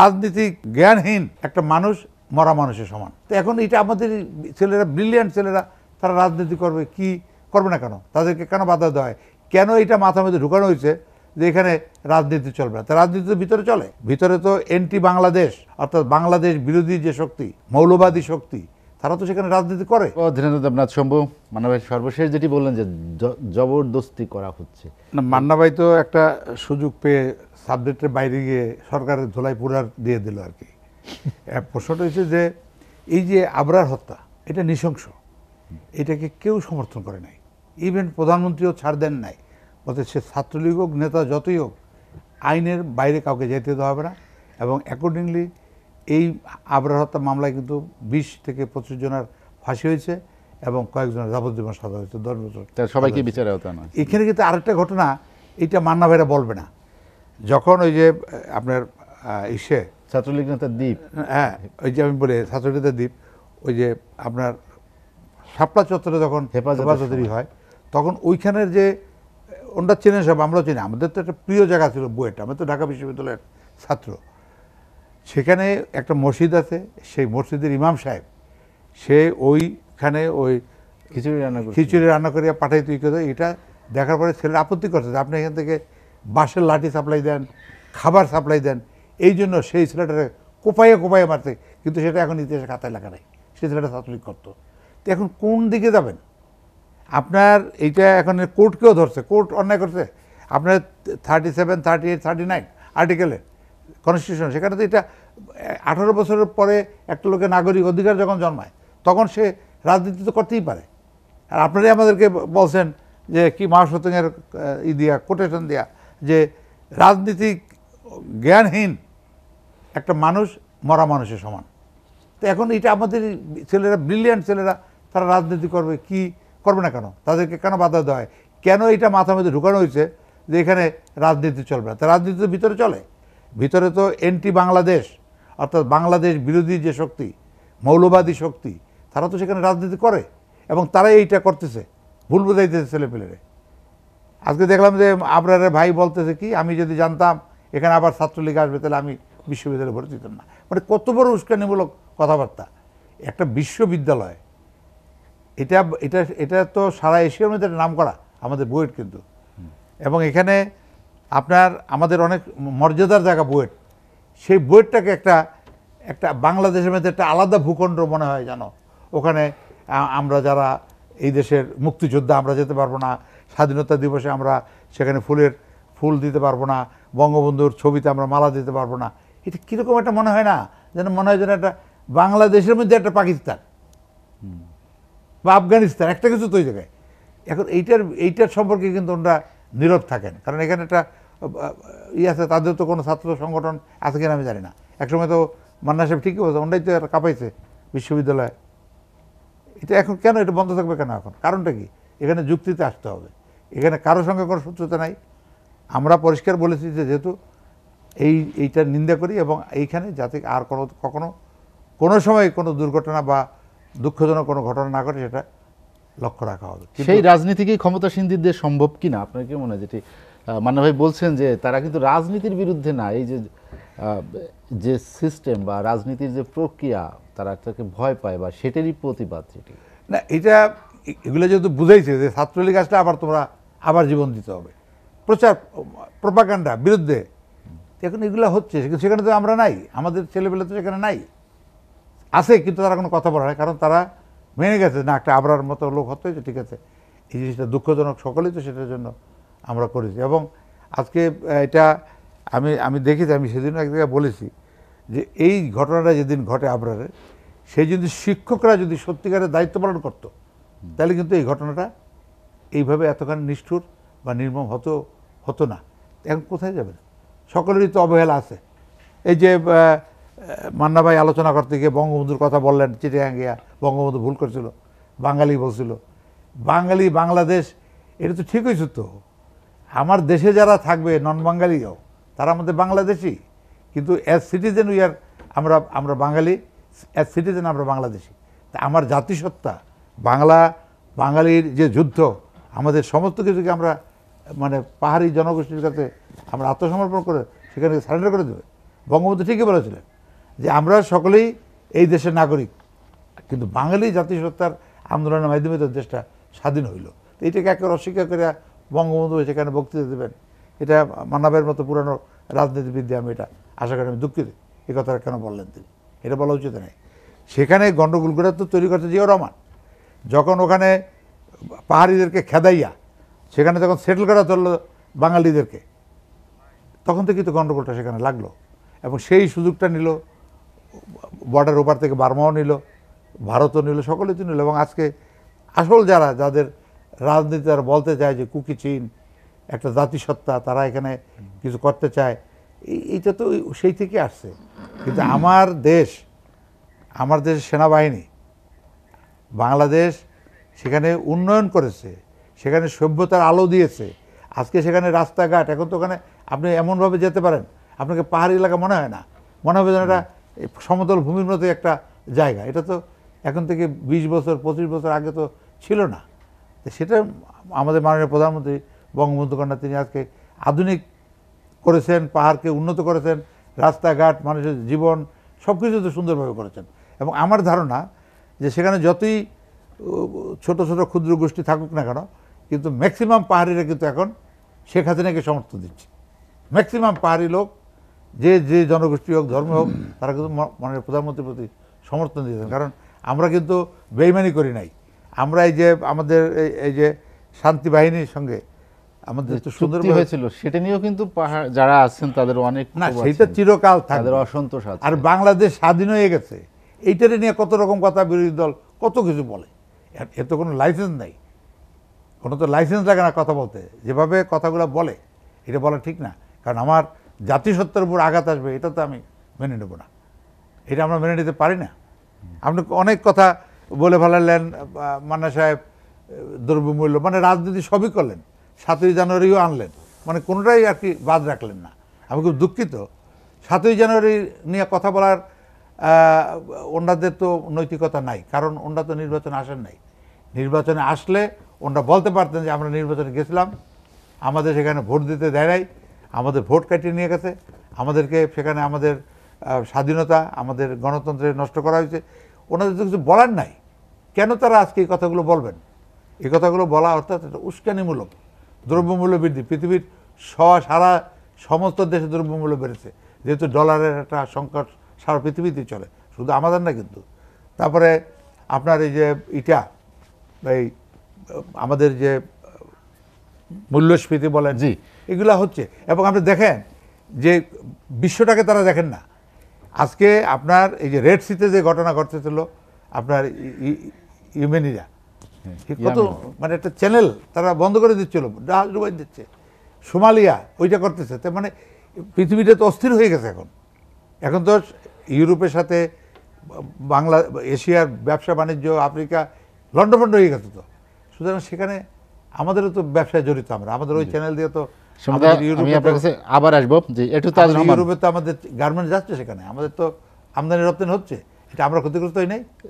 রাজনীতিক জ্ঞানহীন একটা মানুষ মরা মানুষের সমান তো এখন এটা আমাদের ছেলেরা ব্রিলিয়ান্ট ছেলেরা তারা রাজনীতি করবে কি করবে না কেন তাদেরকে কেন বাধা দেওয়া হয় কেন এটা মাথার মধ্যে ঢুকানো হয়েছে যে এখানে রাজনীতি চলবে না তা রাজনীতি তো ভিতরে চলে ভিতরে তো এন্টি বাংলাদেশ অর্থাৎ বাংলাদেশ বিরোধী যে শক্তি মৌলবাদী শক্তি তারা তো সেখানে রাজনীতি করে ও ধীরেন্দ্র দেবনাথ শম্ভু মান্না ভাই সর্বশেষ যেটি বললেন যে জবরদস্তি করা হচ্ছে না মান্না ভাই তো একটা সুযোগ পেয়ে সাবজেক্টের বাইরে গিয়ে সরকারের ধোলাই পুরার দিয়ে দিল আর কি প্রশ্নটা হচ্ছে যে এই যে আবরার হত্যা এটা নৃশংস এটাকে কেউ সমর্থন করে নাই ইভেন প্রধানমন্ত্রীও ছাড় দেন নাই অর্থাৎ সে ছাত্রলীগ হোক নেতা যতই হোক আইনের বাইরে কাউকে যেতে দেওয়া হবে না এবং অ্যাকর্ডিংলি এই আবরার হত্যা মামলায় কিন্তু বিশ থেকে পঁচিশ জনের ফাঁসি হয়েছে এবং কয়েকজনের যাবজ্জীবন সাজা হয়েছে দশ বছর সবাইকে বিচারে হতো না এখানে কিন্তু আরেকটা ঘটনা এটা মান্না ভাইরা বলবে না যখন ওই যে আপনার ইসে ছাত্রলীগ নেতা দ্বীপ হ্যাঁ ওই যে আমি বলি ছাত্রলীগ নেতা দ্বীপ ওই যে আপনার শাপলা চত্বরে যখন হেফাজতেরই হয় তখন ওইখানের যে ওনারা চেনে সব আমরাও চিনি আমাদের তো একটা প্রিয় জায়গা ছিল বুয়েট আমি তো ঢাকা বিশ্ববিদ্যালয়ের ছাত্র সেখানে একটা মসজিদ আছে সেই মসজিদের ইমাম সাহেব সে ওইখানে ওই খিচুড়ি রান্না খিচুড়ি রান্না করে পাঠাই তুই করে এটা দেখার পরে ছেলে আপত্তি করছে আপনি এখান থেকে বাঁশের লাঠি সাপ্লাই দেন খাবার সাপ্লাই দেন এই জন্য সেই ছেলেটাকে কোপায়ে কোপায়ে মারতে কিন্তু সেটা এখন ইতিহাসে খাতায় লেখা নেই সেই ছেলেটা ছাত্রলীগ করতো তো এখন কোন দিকে যাবেন আপনার এইটা এখন কোর্টকেও ধরছে কোর্ট অন্যায় করছে আপনার thirty seven thirty eight thirty nine আর্টিকেলে কনস্টিটিউশন সেখানে তো এটা আঠারো বছরের পরে একটা লোকের নাগরিক অধিকার যখন জন্মায় তখন সে রাজনীতি তো করতেই পারে আর আপনারাই আমাদেরকে বলছেন যে কি মহাসতের ই দিয়া কোটেশন দেওয়া যে রাজনীতি জ্ঞানহীন একটা মানুষ মরা মানুষের সমান তো এখন এটা আমাদের ছেলেরা ব্রিলিয়ান্ট ছেলেরা তারা রাজনীতি করবে কি করবে না কেন তাদেরকে কেন বাধা দেওয়া হয় কেন এটা মাথার মধ্যে ঢুকানো হয়েছে যে এখানে রাজনীতি চলবে না তা রাজনীতি ভিতরে চলে ভিতরে তো এন্টি বাংলাদেশ অর্থাৎ বাংলাদেশ বিরোধী যে শক্তি মৌলবাদী শক্তি তারা তো সেখানে রাজনীতি করে এবং তারাই এইটা করতেছে ভুল বোঝাইতেছে ছেলেপেলেরে আজকে দেখলাম যে আবরারের ভাই বলতেছে কি আমি যদি জানতাম এখানে আবার ছাত্রলীগ আসবে তাহলে আমি বিশ্ববিদ্যালয়ে ভর্তি হতাম না মানে কত বড় উস্কানিমূলক কথাবার্তা একটা বিশ্ববিদ্যালয় এটা এটা এটা তো সারা এশিয়ার মধ্যে নাম করা আমাদের বুয়েট কিন্তু এবং এখানে আপনার আমাদের অনেক মর্যাদার জায়গা বুয়েট সেই বুয়েটটাকে একটা একটা বাংলাদেশের মধ্যে একটা আলাদা ভূখণ্ড মনে হয় জানো ওখানে আমরা যারা এই দেশের মুক্তিযোদ্ধা আমরা যেতে পারবো না স্বাধীনতা দিবসে আমরা সেখানে ফুলের ফুল দিতে পারবো না বঙ্গবন্ধুর ছবিতে আমরা মালা দিতে পারবো না এটা কীরকম একটা মনে হয় না যেন মনে হয় যেন একটা বাংলাদেশের মধ্যে একটা পাকিস্তান বা আফগানিস্তান একটা কিছু তো জায়গায় এখন এইটার এইটার সম্পর্কে কিন্তু আমরা নীরব থাকেন কারণ এখানে একটা ই আছে তাদের তো কোনো ছাত্র সংগঠন আছে কিনা আমি জানি না একসময় তো মান্না সাহেব ঠিকই বলছে ওনারাই তো কাঁপাইছে বিশ্ববিদ্যালয়ে এটা এখন কেন এটা বন্ধ থাকবে কেন এখন কারণটা কি এখানে যুক্তিতে আসতে হবে এখানে কারোর সঙ্গে কোনো সূত্রতা নাই আমরা পরিষ্কার বলেছি যে যেহেতু এই এইটার নিন্দা করি এবং এইখানে যাতে আর কোনো কখনো কোনো সময় কোনো দুর্ঘটনা বা দুঃখজনক কোনো ঘটনা না ঘটে সেটা লক্ষ্য রাখা হবে সেই রাজনীতিকেই ক্ষমতাসীনদের সম্ভব কিনা আপনার কি মনে হয় যেটি মান্না ভাই বলছেন যে তারা কিন্তু রাজনীতির বিরুদ্ধে না এই যে যে সিস্টেম বা রাজনীতির যে প্রক্রিয়া তারা তাকে ভয় পায় বা সেটারই প্রতিবাদ যেটি না এটা এগুলো যেহেতু বুঝাইছে যে ছাত্রলীগ আসলে আবার তোমরা আবার জীবন দিতে হবে প্রচার প্রপাকাণ্ডা বিরুদ্ধে এখন এগুলো হচ্ছে সেখানে তো আমরা নাই আমাদের ছেলেবেলা তো সেখানে নাই আছে কিন্তু তারা কোনো কথা বলা হয় কারণ তারা মেনে গেছে না একটা আবরার মতো লোক হতো যে ঠিক আছে এই জিনিসটা দুঃখজনক সকলেই তো সেটার জন্য আমরা করেছি এবং আজকে এটা আমি আমি দেখেছি আমি সেদিন এক জায়গায় বলেছি যে এই ঘটনাটা যেদিন ঘটে আবরারের সেই যদি শিক্ষকরা যদি সত্যিকারের দায়িত্ব পালন করত তাহলে কিন্তু এই ঘটনাটা এইভাবে এতখানি নিষ্ঠুর বা নির্মম হতো হতো না এখন কোথায় যাবে সকলেরই তো অবহেলা আছে এই যে মান্না ভাই আলোচনা করতে গিয়ে বঙ্গবন্ধুর কথা বললেন চিটিয়াং গিয়া বঙ্গবন্ধু ভুল করছিল বাঙালি বলছিল বাঙালি বাংলাদেশ এটা তো ঠিক হয়েছে তো আমার দেশে যারা থাকবে নন বাঙালিও তারা আমাদের বাংলাদেশি কিন্তু অ্যাজ সিটিজেন উই আর আমরা আমরা বাঙালি অ্যাজ সিটিজেন আমরা বাংলাদেশি তা আমার জাতিসত্তা বাংলা বাঙালির যে যুদ্ধ আমাদের সমস্ত কিছুকে আমরা মানে পাহাড়ি জনগোষ্ঠীর কাছে আমরা আত্মসমর্পণ করে সেখানে সারেন্ডার করে দেবে বঙ্গবন্ধু ঠিকই বলেছিলেন যে আমরা সকলেই এই দেশের নাগরিক কিন্তু বাঙালি জাতিসত্তার আন্দোলনের মাধ্যমে তো দেশটা স্বাধীন হইল তো এটাকে একবার অস্বীকার করে বঙ্গবন্ধু সেখানে বক্তৃতা দেবেন এটা মানবের মতো পুরানো রাজনীতিবিদ্যা আমি এটা আশা করি আমি দুঃখিত এ কথাটা কেন বললেন তিনি এটা বলা উচিত নয় সেখানে গণ্ডগোল করে তো তৈরি করতে জিয়াউর রহমান যখন ওখানে পাহাড়িদেরকে খেদাইয়া সেখানে যখন সেটেল করা চললো বাঙালিদেরকে তখন থেকে তো গণ্ডগোলটা সেখানে লাগলো এবং সেই সুযোগটা নিল বর্ডার ওপার থেকে বার্মাও নিল ভারতও নিল সকলে তো নিল এবং আজকে আসল যারা যাদের রাজনীতি তারা বলতে চায় যে কুকি চীন একটা জাতিসত্তা তারা এখানে কিছু করতে চায় এইটা তো সেই থেকে আসছে কিন্তু আমার দেশ আমার দেশের সেনাবাহিনী বাংলাদেশ সেখানে উন্নয়ন করেছে সেখানে সভ্যতার আলো দিয়েছে আজকে সেখানে রাস্তাঘাট এখন তো ওখানে আপনি এমনভাবে যেতে পারেন আপনাকে পাহাড়ি এলাকা মনে হয় না মনে হবে যেন এটা সমতল ভূমির মতো একটা জায়গা এটা তো এখন থেকে ২০ বছর পঁচিশ বছর আগে তো ছিল না সেটা আমাদের মাননীয় প্রধানমন্ত্রী বঙ্গবন্ধু কন্যা তিনি আজকে আধুনিক করেছেন পাহাড়কে উন্নত করেছেন রাস্তাঘাট মানুষের জীবন সব কিছু তো সুন্দরভাবে করেছেন এবং আমার ধারণা যে সেখানে যতই ছোট ছোট ক্ষুদ্র গোষ্ঠী থাকুক না কেন কিন্তু ম্যাক্সিমাম পাহাড়িরা কিন্তু এখন শেখ হাসিনাকে সমর্থন দিচ্ছে ম্যাক্সিমাম পাহাড়ি লোক যে যে জনগোষ্ঠী হোক ধর্ম হোক তারা কিন্তু মাননীয় প্রধানমন্ত্রীর প্রতি সমর্থন দিয়েছেন কারণ আমরা কিন্তু বেইমানি করি নাই আমরা এই যে আমাদের এই যে শান্তি বাহিনীর সঙ্গে আমাদের তো সুন্দর হয়েছিল সেটা নিয়েও কিন্তু পাহাড় যারা আছেন তাদের অনেক না সেটা চিরকাল তাদের অসন্তোষ আছে আর বাংলাদেশ স্বাধীন হয়ে গেছে এইটারে নিয়ে কত রকম কথা বিরোধী দল কত কিছু বলে এ তো কোনো লাইসেন্স নাই কোনো তো লাইসেন্স লাগে না কথা বলতে যেভাবে কথাগুলো বলে এটা বলা ঠিক না কারণ আমার জাতিসত্তার উপর আঘাত আসবে এটা তো আমি মেনে নেব না এটা আমরা মেনে নিতে পারি না আপনি অনেক কথা বলে ফেলালেন মান্না সাহেব দ্রব্যমূল্য মানে রাজনীতি সবই করলেন সাতই জানুয়ারিও আনলেন মানে কোনোটাই আর কি বাদ রাখলেন না আমি খুব দুঃখিত সাতই জানুয়ারি নিয়ে কথা বলার ওনাদের তো নৈতিকতা নাই কারণ ওনরা তো নির্বাচনে আসেন নাই নির্বাচনে আসলে ওনরা বলতে পারতেন যে আমরা নির্বাচনে গেছিলাম আমাদের সেখানে ভোট দিতে দেয় নাই আমাদের ভোট কাটিয়ে নিয়ে গেছে আমাদেরকে সেখানে আমাদের স্বাধীনতা আমাদের গণতন্ত্রে নষ্ট করা হয়েছে ওনাদের তো কিছু বলার নাই কেন তারা আজকে এই কথাগুলো বলবেন এই কথাগুলো বলা অর্থাৎ উস্কানিমূলক দ্রব্যমূল্য বৃদ্ধি পৃথিবীর স সারা সমস্ত দেশে দ্রব্যমূল্য বেড়েছে যেহেতু ডলারের একটা সংকট সারা পৃথিবীতেই চলে শুধু আমাদের না কিন্তু তারপরে আপনার এই যে ইটা এই আমাদের যে মূল্যস্ফীতি বলেন জি এগুলো হচ্ছে এবং আপনি দেখেন যে বিশ্বটাকে তারা দেখেন না আজকে আপনার এই যে রেড সিতে যে ঘটনা ঘটতেছিল আপনার ইউমেনিরা কত মানে একটা চ্যানেল তারা বন্ধ করে দিচ্ছিল ডুবাই দিচ্ছে সোমালিয়া ওইটা করতেছে তার মানে পৃথিবীটা তো অস্থির হয়ে গেছে এখন এখন তো ইউরোপের সাথে বাংলা এশিয়ার ব্যবসা বাণিজ্য আফ্রিকা লন্ডভন্ড হয়ে গেছে তো সুতরাং সেখানে আমাদেরও তো ব্যবসায় জড়িত আমরা আমাদের ওই চ্যানেল দিয়ে তো আবার আসবো তো আমাদের যাচ্ছে সেখানে আমাদের তো আমদানি রপ্তানি হচ্ছে এটা আমরা ক্ষতিগ্রস্ত হই নাই